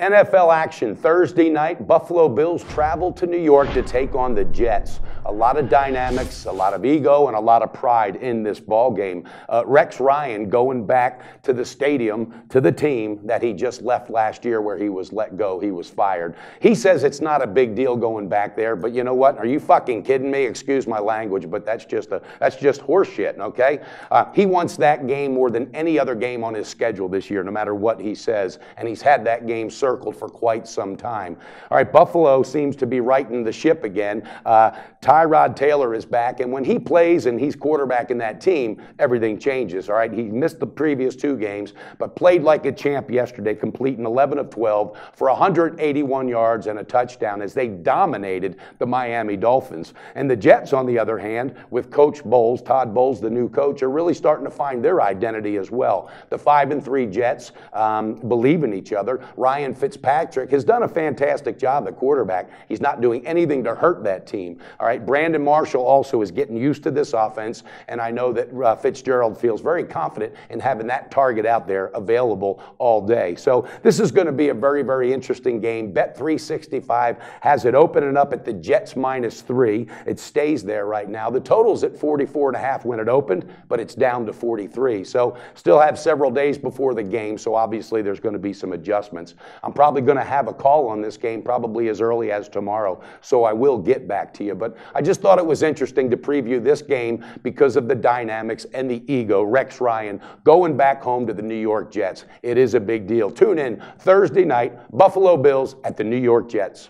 NFL action Thursday night. Buffalo Bills travel to New York to take on the Jets. A lot of dynamics, a lot of ego, and a lot of pride in this ball game. Uh, Rex Ryan going back to the stadium to the team that he just left last year, where he was let go. He was fired. He says it's not a big deal going back there, but you know what? Are you fucking kidding me? Excuse my language, but that's just a that's just horseshit. Okay? Uh, he wants that game more than any other game on his schedule this year, no matter what he says, and he's had that game served circled for quite some time. All right, Buffalo seems to be righting the ship again. Uh, Tyrod Taylor is back, and when he plays and he's quarterback in that team, everything changes. All right, he missed the previous two games, but played like a champ yesterday, completing 11 of 12 for 181 yards and a touchdown as they dominated the Miami Dolphins. And the Jets, on the other hand, with Coach Bowles, Todd Bowles, the new coach, are really starting to find their identity as well. The five and three Jets um, believe in each other. Ryan Fitzpatrick has done a fantastic job at quarterback. He's not doing anything to hurt that team. All right, Brandon Marshall also is getting used to this offense, and I know that uh, Fitzgerald feels very confident in having that target out there available all day. So this is going to be a very, very interesting game. Bet365 has it opening up at the Jets minus three. It stays there right now. The total's at 44 and a half when it opened, but it's down to 43. So still have several days before the game, so obviously there's going to be some adjustments. I'm probably going to have a call on this game probably as early as tomorrow, so I will get back to you. But I just thought it was interesting to preview this game because of the dynamics and the ego. Rex Ryan going back home to the New York Jets. It is a big deal. Tune in Thursday night, Buffalo Bills at the New York Jets.